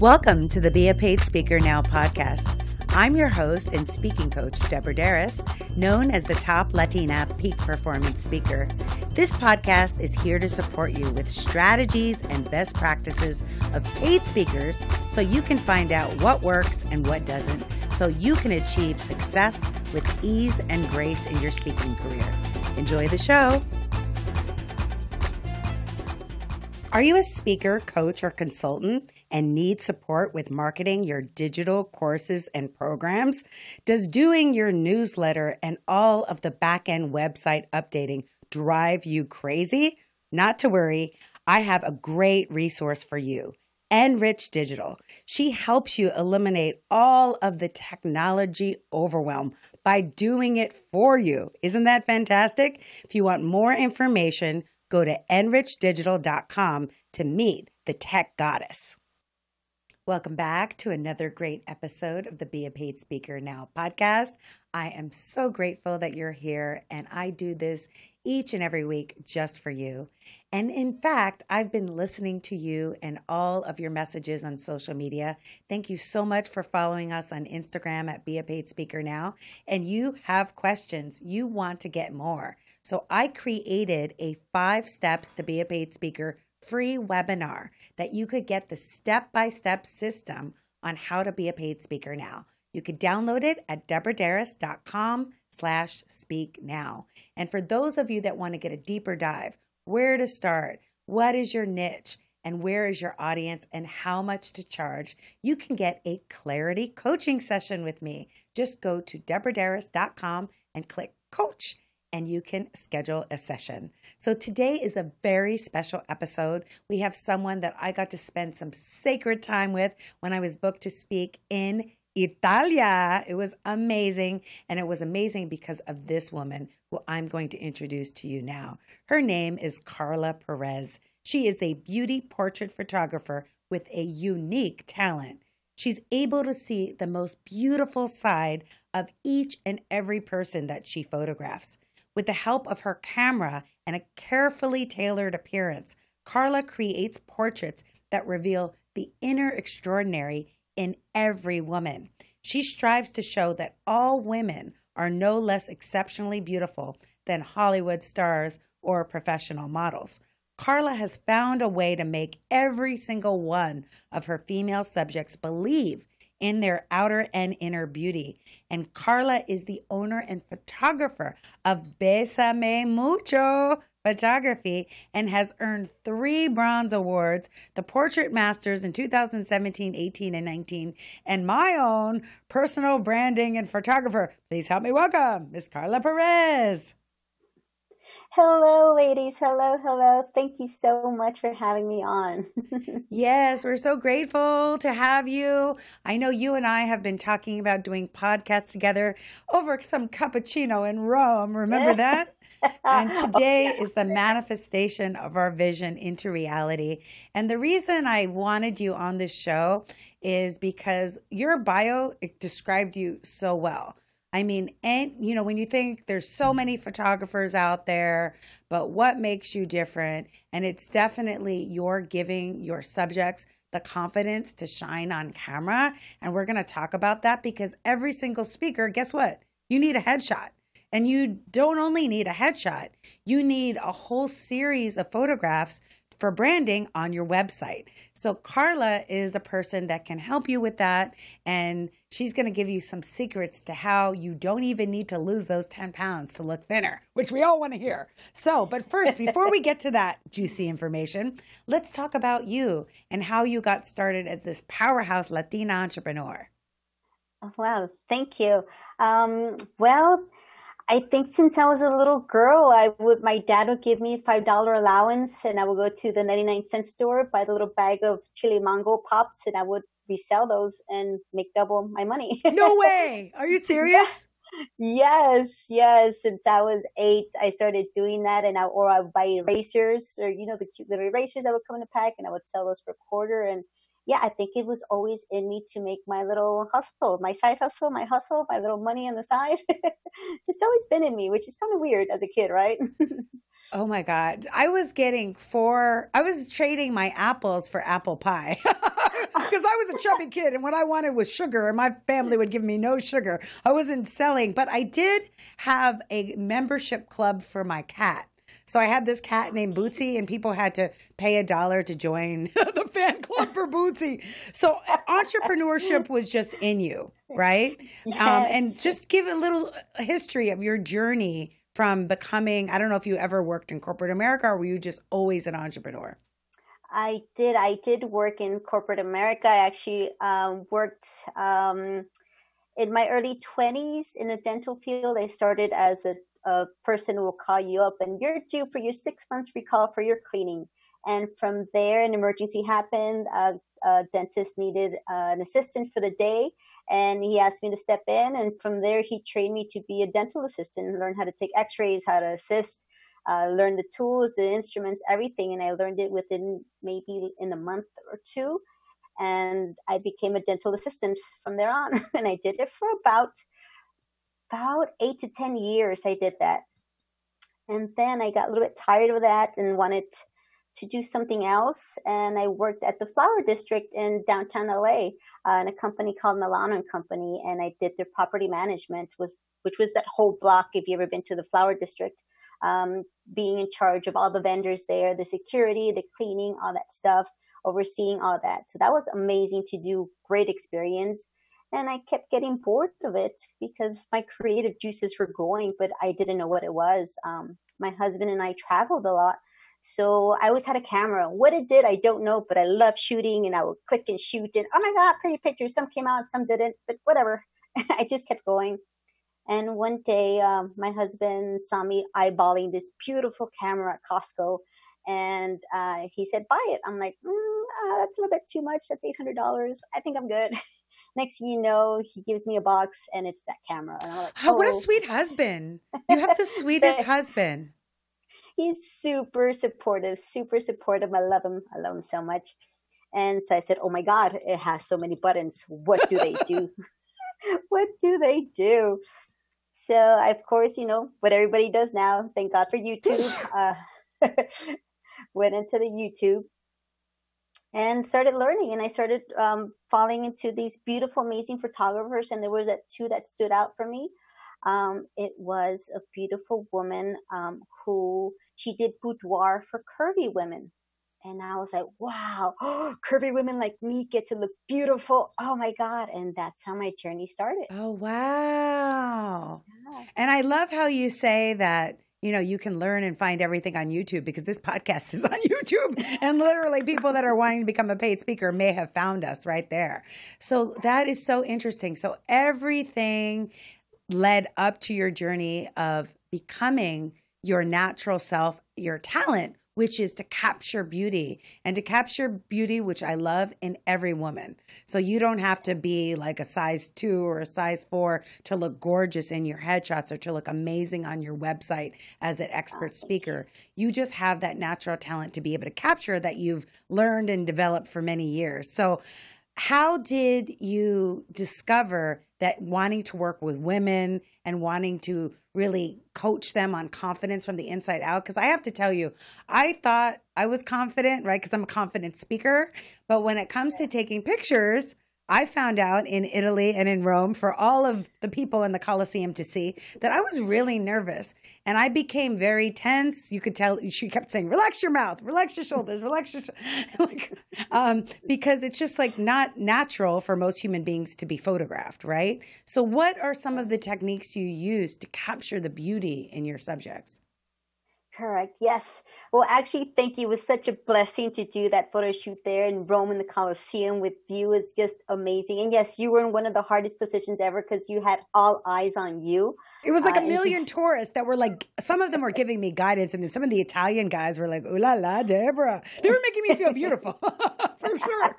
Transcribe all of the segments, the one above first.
Welcome to the Be a Paid Speaker Now podcast. I'm your host and speaking coach, Deborah Darris, known as the top Latina peak performance speaker. This podcast is here to support you with strategies and best practices of paid speakers so you can find out what works and what doesn't, so you can achieve success with ease and grace in your speaking career. Enjoy the show. Are you a speaker, coach, or consultant and need support with marketing your digital courses and programs? Does doing your newsletter and all of the back end website updating drive you crazy? Not to worry, I have a great resource for you. Enrich Digital. She helps you eliminate all of the technology overwhelm by doing it for you. Isn't that fantastic? If you want more information, Go to enrichdigital.com to meet the tech goddess. Welcome back to another great episode of the Be a Paid Speaker Now podcast. I am so grateful that you're here, and I do this each and every week just for you. And in fact, I've been listening to you and all of your messages on social media. Thank you so much for following us on Instagram at Be a Paid Speaker Now. And you have questions, you want to get more. So I created a five steps to be a paid speaker free webinar that you could get the step by step system on how to be a paid speaker now. You could download it at deborahdarris.com slash speak now. And for those of you that want to get a deeper dive, where to start, what is your niche, and where is your audience, and how much to charge, you can get a clarity coaching session with me. Just go to deborahdarris.com and click coach and you can schedule a session. So today is a very special episode. We have someone that I got to spend some sacred time with when I was booked to speak in Italia. It was amazing. And it was amazing because of this woman who I'm going to introduce to you now. Her name is Carla Perez. She is a beauty portrait photographer with a unique talent. She's able to see the most beautiful side of each and every person that she photographs. With the help of her camera and a carefully tailored appearance, Carla creates portraits that reveal the inner extraordinary in every woman. She strives to show that all women are no less exceptionally beautiful than Hollywood stars or professional models. Carla has found a way to make every single one of her female subjects believe in their outer and inner beauty. And Carla is the owner and photographer of Besame Mucho Photography and has earned three bronze awards the Portrait Masters in 2017, 18, and 19, and my own personal branding and photographer. Please help me welcome Miss Carla Perez. Hello, ladies. Hello, hello. Thank you so much for having me on. yes, we're so grateful to have you. I know you and I have been talking about doing podcasts together over some cappuccino in Rome. Remember that? and oh, today oh, yeah. is the manifestation of our vision into reality. And the reason I wanted you on this show is because your bio described you so well. I mean, and you know, when you think there's so many photographers out there, but what makes you different? And it's definitely your giving your subjects the confidence to shine on camera. And we're going to talk about that because every single speaker, guess what? You need a headshot. And you don't only need a headshot, you need a whole series of photographs for branding on your website. So, Carla is a person that can help you with that. And she's going to give you some secrets to how you don't even need to lose those 10 pounds to look thinner, which we all want to hear. So, but first, before we get to that juicy information, let's talk about you and how you got started as this powerhouse Latina entrepreneur. Well, thank you. Um, well, I think since I was a little girl, I would my dad would give me a five dollar allowance, and I would go to the ninety nine cent store buy the little bag of chili mango pops, and I would resell those and make double my money. no way! Are you serious? yes, yes. Since I was eight, I started doing that, and I or I would buy erasers or you know the cute little erasers that would come in a pack, and I would sell those for a quarter and yeah, I think it was always in me to make my little hustle, my side hustle, my hustle, my little money on the side. it's always been in me, which is kind of weird as a kid, right? oh my God. I was getting four, I was trading my apples for apple pie. because I was a chubby kid and what I wanted was sugar, and my family would give me no sugar. I wasn't selling, but I did have a membership club for my cat. So I had this cat named Bootsy, and people had to pay a dollar to join the fan club for Bootsy. So entrepreneurship was just in you, right? Um, yes. Um, and just give a little history of your journey from becoming I don't know if you ever worked in corporate America or were you just always an entrepreneur? I did. I did work in corporate America. I actually um, worked um, in my early 20s in the dental field. I started as a a person will call you up and you're due for your six months recall for your cleaning. And from there, an emergency happened. A, a dentist needed uh, an assistant for the day, and he asked me to step in. And from there, he trained me to be a dental assistant, learn how to take x rays, how to assist, uh, learn the tools, the instruments, everything. And I learned it within maybe in a month or two. And I became a dental assistant from there on. and I did it for about about eight to 10 years I did that. And then I got a little bit tired of that and wanted to do something else. And I worked at the Flower District in downtown LA uh, in a company called Milano and Company. And I did their property management, was which was that whole block, if you've ever been to the Flower District, um, being in charge of all the vendors there, the security, the cleaning, all that stuff, overseeing all that. So that was amazing to do, great experience and I kept getting bored of it because my creative juices were going, but I didn't know what it was. Um, my husband and I traveled a lot. So I always had a camera. What it did, I don't know, but I love shooting and I would click and shoot and oh my God, pretty pictures. Some came out, some didn't, but whatever. I just kept going. And one day, um, my husband saw me eyeballing this beautiful camera at Costco and uh, he said, buy it. I'm like, mm, uh, that's a little bit too much. That's $800. I think I'm good. Next, you know, he gives me a box and it's that camera. And I'm like, oh. what a oh. sweet husband! You have the sweetest husband. He's super supportive, super supportive. I love him. I love him so much. And so I said, oh my God, it has so many buttons. What do they do? what do they do? So, of course, you know, what everybody does now, thank God for YouTube, uh, went into the YouTube and started learning and i started um, falling into these beautiful amazing photographers and there was that two that stood out for me um, it was a beautiful woman um, who she did boudoir for curvy women and i was like wow oh, curvy women like me get to look beautiful oh my god and that's how my journey started oh wow yeah. and i love how you say that you know, you can learn and find everything on YouTube because this podcast is on YouTube. And literally, people that are wanting to become a paid speaker may have found us right there. So that is so interesting. So everything led up to your journey of becoming your natural self, your talent which is to capture beauty and to capture beauty, which I love in every woman. So you don't have to be like a size two or a size four to look gorgeous in your headshots or to look amazing on your website as an expert speaker. You just have that natural talent to be able to capture that you've learned and developed for many years. So, how did you discover that wanting to work with women and wanting to really coach them on confidence from the inside out. Because I have to tell you, I thought I was confident, right? Because I'm a confident speaker. But when it comes to taking pictures, I found out in Italy and in Rome for all of the people in the Colosseum to see that I was really nervous and I became very tense. You could tell she kept saying, "Relax your mouth, relax your shoulders, relax your," sh-, like, um, because it's just like not natural for most human beings to be photographed, right? So, what are some of the techniques you use to capture the beauty in your subjects? Correct. Yes. Well, actually, thank you. It was such a blessing to do that photo shoot there in Rome in the Colosseum with you. It's just amazing. And yes, you were in one of the hardest positions ever because you had all eyes on you. It was like uh, a million and- tourists that were like, some of them were giving me guidance, and then some of the Italian guys were like, "Ooh la la, Deborah." They were making me feel beautiful for sure.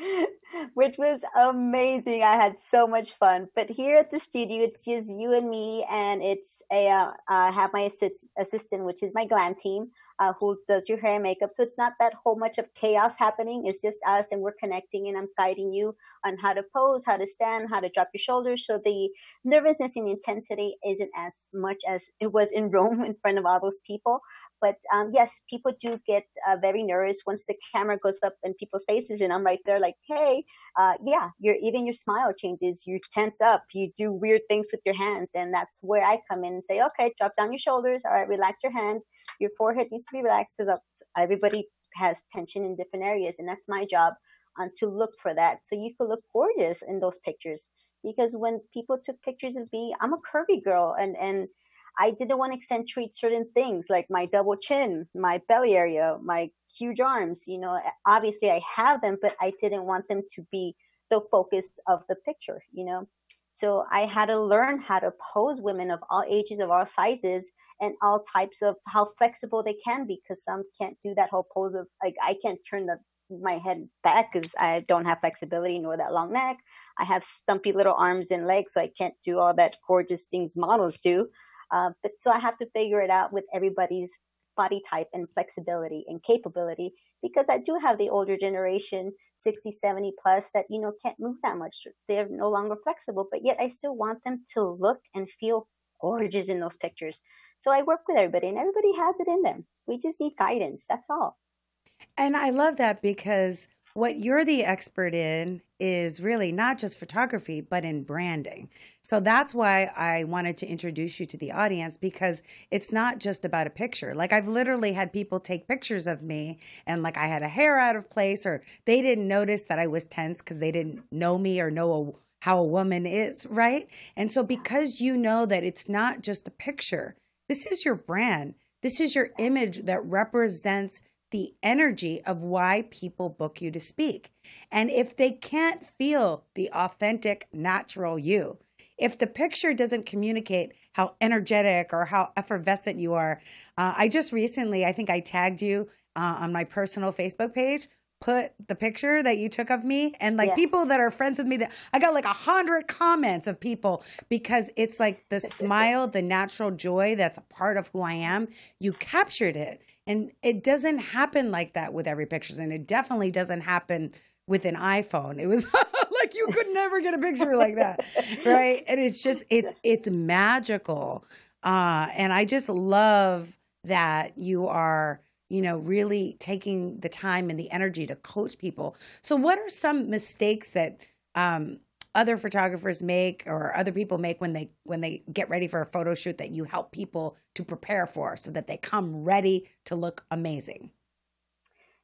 which was amazing. I had so much fun. But here at the studio, it's just you and me, and it's a uh, I have my assist- assistant, which is my glam team, uh, who does your hair and makeup. So it's not that whole much of chaos happening. It's just us, and we're connecting, and I'm guiding you on how to pose, how to stand, how to drop your shoulders. So the nervousness and intensity isn't as much as it was in Rome in front of all those people. But um, yes, people do get uh, very nervous once the camera goes up in people's faces, and I'm right there, like, hey, uh, yeah, even your smile changes, you tense up, you do weird things with your hands, and that's where I come in and say, okay, drop down your shoulders, all right, relax your hands, your forehead needs to be relaxed because everybody has tension in different areas, and that's my job um, to look for that. So you could look gorgeous in those pictures because when people took pictures of me, I'm a curvy girl, and and I didn't want to accentuate certain things like my double chin, my belly area, my huge arms. You know, obviously I have them, but I didn't want them to be the focus of the picture, you know. So I had to learn how to pose women of all ages, of all sizes, and all types of how flexible they can be because some can't do that whole pose of like, I can't turn the my head back because I don't have flexibility nor that long neck. I have stumpy little arms and legs, so I can't do all that gorgeous things models do. Uh, but so I have to figure it out with everybody's body type and flexibility and capability because I do have the older generation, 60, 70 plus that, you know, can't move that much. They're no longer flexible, but yet I still want them to look and feel gorgeous in those pictures. So I work with everybody and everybody has it in them. We just need guidance. That's all. And I love that because what you're the expert in is really not just photography, but in branding. So that's why I wanted to introduce you to the audience because it's not just about a picture. Like, I've literally had people take pictures of me and, like, I had a hair out of place, or they didn't notice that I was tense because they didn't know me or know a, how a woman is, right? And so, because you know that it's not just a picture, this is your brand. This is your image that represents the energy of why people book you to speak. And if they can't feel the authentic, natural you, if the picture doesn't communicate how energetic or how effervescent you are, uh, I just recently, I think I tagged you uh, on my personal Facebook page put the picture that you took of me and like yes. people that are friends with me that I got like a hundred comments of people because it's like the smile, the natural joy that's a part of who I am. You captured it. And it doesn't happen like that with every pictures. And it definitely doesn't happen with an iPhone. It was like you could never get a picture like that. Right. And it's just it's it's magical. Uh, and I just love that you are, you know, really taking the time and the energy to coach people. So what are some mistakes that um, other photographers make or other people make when they when they get ready for a photo shoot that you help people to prepare for so that they come ready to look amazing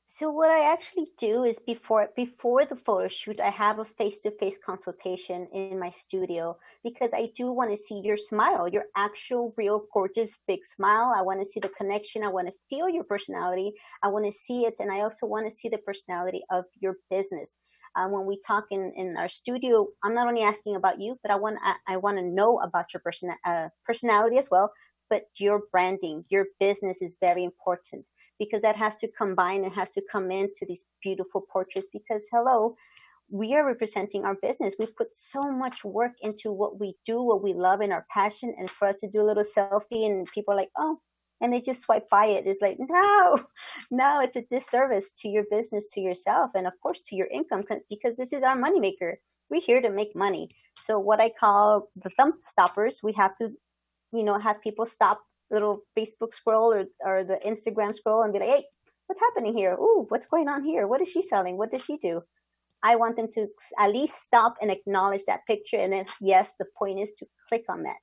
so what i actually do is before before the photo shoot i have a face-to-face consultation in my studio because i do want to see your smile your actual real gorgeous big smile i want to see the connection i want to feel your personality i want to see it and i also want to see the personality of your business uh, when we talk in, in our studio, I'm not only asking about you, but I want I, I want to know about your person uh, personality as well. But your branding, your business is very important because that has to combine and has to come into these beautiful portraits. Because hello, we are representing our business. We put so much work into what we do, what we love, and our passion. And for us to do a little selfie and people are like, oh, and they just swipe by it. It's like, no, no, it's a disservice to your business, to yourself, and of course to your income because this is our moneymaker. We're here to make money. So what I call the thumb stoppers, we have to, you know, have people stop little Facebook scroll or, or the Instagram scroll and be like, hey, what's happening here? Ooh, what's going on here? What is she selling? What does she do? I want them to at least stop and acknowledge that picture. And then, yes, the point is to click on that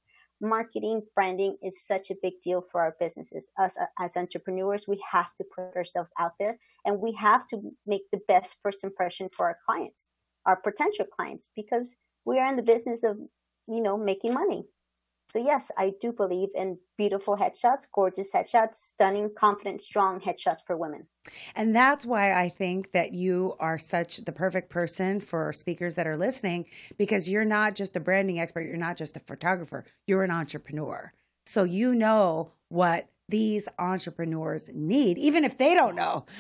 marketing, branding is such a big deal for our businesses. Us uh, as entrepreneurs, we have to put ourselves out there and we have to make the best first impression for our clients, our potential clients, because we are in the business of, you know, making money. So yes, I do believe in beautiful headshots, gorgeous headshots, stunning, confident, strong headshots for women. And that's why I think that you are such the perfect person for speakers that are listening because you're not just a branding expert, you're not just a photographer, you're an entrepreneur. So you know what these entrepreneurs need, even if they don't know.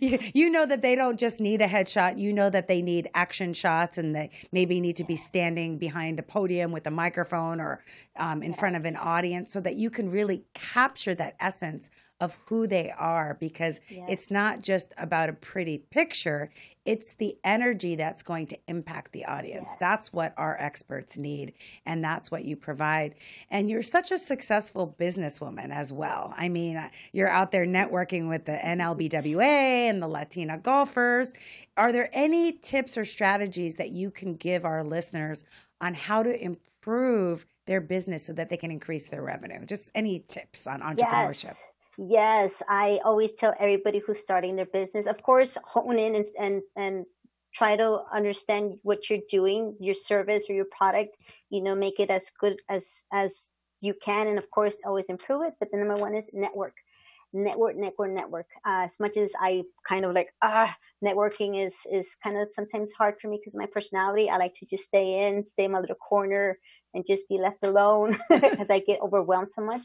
Yes. you, you, know that they don't just need a headshot. You know that they need action shots and they maybe need to be standing behind a podium with a microphone or um, in yes. front of an audience so that you can really capture that essence of who they are because yes. it's not just about a pretty picture, it's the energy that's going to impact the audience. Yes. That's what our experts need, and that's what you provide. And you're such a successful businesswoman as well. I mean, uh, you're out there networking with the NLBWA and the Latina golfers. Are there any tips or strategies that you can give our listeners on how to improve? their business so that they can increase their revenue. Just any tips on entrepreneurship? Yes. Yes, I always tell everybody who's starting their business, of course, hone in and and, and try to understand what you're doing, your service or your product, you know, make it as good as as you can and of course always improve it, but the number one is network. Network, network, network. Uh, as much as I kind of like ah networking is is kind of sometimes hard for me because my personality, I like to just stay in, stay in my little corner and just be left alone because I get overwhelmed so much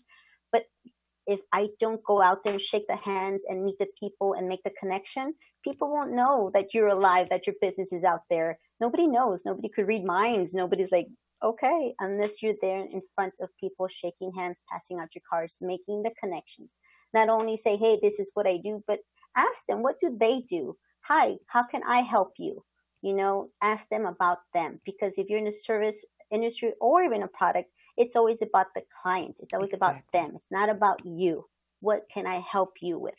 if I don't go out there and shake the hands and meet the people and make the connection, people won't know that you're alive, that your business is out there. Nobody knows. Nobody could read minds. Nobody's like, okay, unless you're there in front of people, shaking hands, passing out your cards, making the connections. Not only say, hey, this is what I do, but ask them, what do they do? Hi, how can I help you? You know, ask them about them because if you're in the service industry or even a product, it's always about the client. It's always exactly. about them. It's not about you. What can I help you with?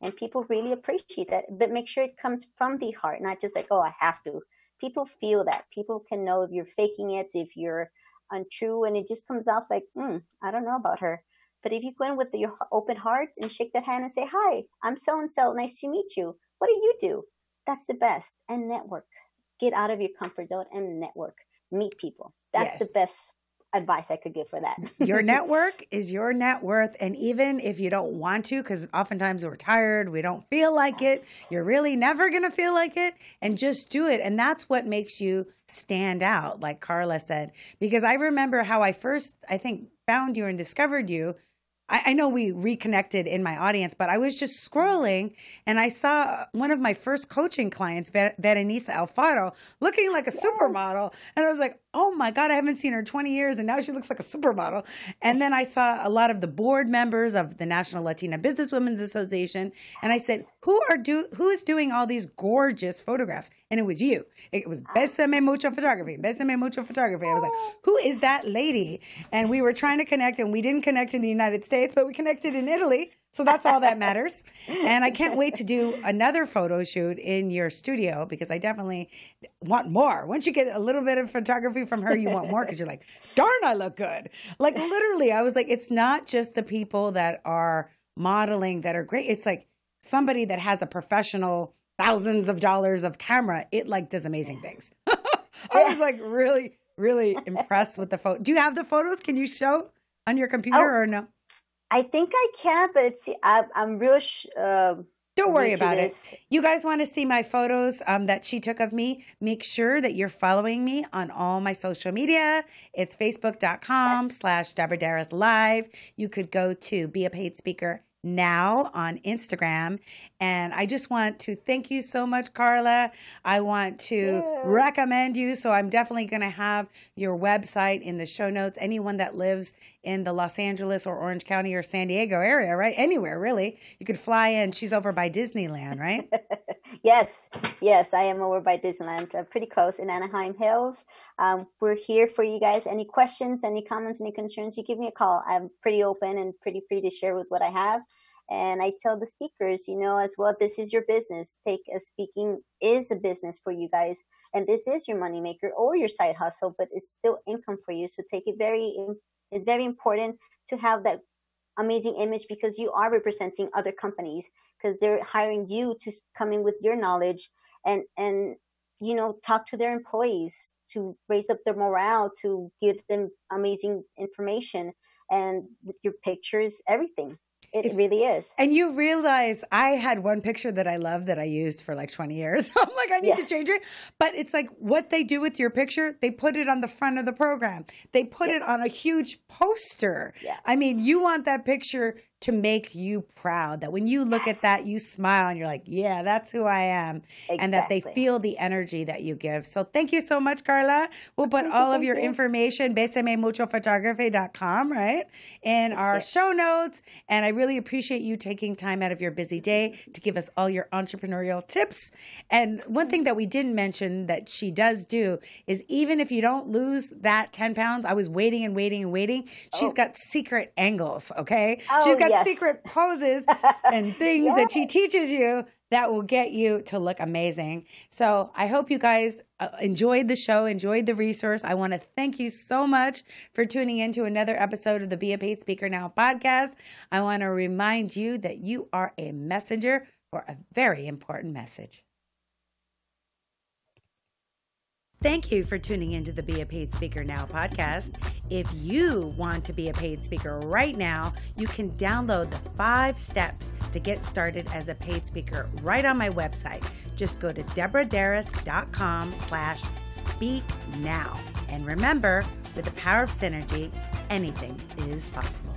And people really appreciate that, but make sure it comes from the heart, not just like, oh, I have to. People feel that. People can know if you're faking it, if you're untrue, and it just comes off like, "Hmm, I don't know about her. But if you go in with your open heart and shake that hand and say, hi, I'm so and so, nice to meet you. What do you do? That's the best. And network. Get out of your comfort zone and network. Meet people. That's yes. the best advice I could give for that. your network is your net worth. And even if you don't want to, because oftentimes we're tired, we don't feel like yes. it, you're really never going to feel like it, and just do it. And that's what makes you stand out, like Carla said. Because I remember how I first, I think, found you and discovered you. I, I know we reconnected in my audience, but I was just scrolling and I saw uh, one of my first coaching clients, Ver- Alfaro, looking like a yes. supermodel. And I was like, oh my God, I haven't seen her in 20 years and now she looks like a supermodel. And then I saw a lot of the board members of the National Latina Businesswomen's Association. And I said, who are do who is doing all these gorgeous photographs? And it was you. It was Besame Mucho Photography, Besame Mucho Photography. I was like, who is that lady? And we were trying to connect and we didn't connect in the United States, but we connected in Italy. So that's all that matters. And I can't wait to do another photo shoot in your studio because I definitely want more. Once you get a little bit of photography from her, you want more because you're like, darn, I look good. Like literally, I was like, it's not just the people that are modeling that are great. It's like somebody that has a professional thousands of dollars of camera, it like does amazing things. I was like really, really impressed with the photo. Do you have the photos? Can you show on your computer oh, or no? I think I can, but it's I, am real. Sh- uh, don't worry about it. You guys want to see my photos um, that she took of me? Make sure that you're following me on all my social media. It's facebook.com yes. slash Deborah Live. You could go to Be a Paid Speaker now on Instagram. And I just want to thank you so much, Carla. I want to yeah. recommend you. So I'm definitely going to have your website in the show notes. Anyone that lives in the Los Angeles or Orange County or San Diego area, right? Anywhere, really. You could fly in. She's over by Disneyland, right? yes, yes, I am over by Disneyland, uh, pretty close in Anaheim Hills. Um, we're here for you guys. Any questions, any comments, any concerns, you give me a call. I'm pretty open and pretty free to share with what I have. And I tell the speakers, you know, as well, this is your business. Take a uh, speaking is a business for you guys. And this is your moneymaker or your side hustle, but it's still income for you. So take it very, it's very important to have that amazing image because you are representing other companies because they're hiring you to come in with your knowledge and and you know talk to their employees to raise up their morale to give them amazing information and your pictures everything it it's, really is. And you realize I had one picture that I love that I used for like 20 years. I'm like, I need yeah. to change it. But it's like what they do with your picture, they put it on the front of the program. They put yeah. it on a huge poster. Yeah. I mean, you want that picture to make you proud. That when you look yes. at that, you smile and you're like, yeah, that's who I am. Exactly. And that they feel the energy that you give. So thank you so much, Carla. We'll put all of your information, besamemuchophotography.com, right, in our show notes. And I really appreciate you taking time out of your busy day to give us all your entrepreneurial tips. And one thing that we didn't mention that she does do is even if you don't lose that 10 pounds, I was waiting and waiting and waiting. She's oh. got secret angles, okay? Oh, she's got yes. secret poses and things that she teaches you that will get you to look amazing. So I hope you guys uh, enjoyed the show, enjoyed the resource. I want to thank you so much for tuning in to another episode of the Be a Paid Speaker Now podcast. I want to remind you that you are a messenger for a very important message. Thank you for tuning into the Be a Paid Speaker Now podcast. If you want to be a paid speaker right now, you can download the five steps to get started as a paid speaker right on my website. Just go to deborahdarris.com slash speak now. And remember, with the power of synergy, anything is possible.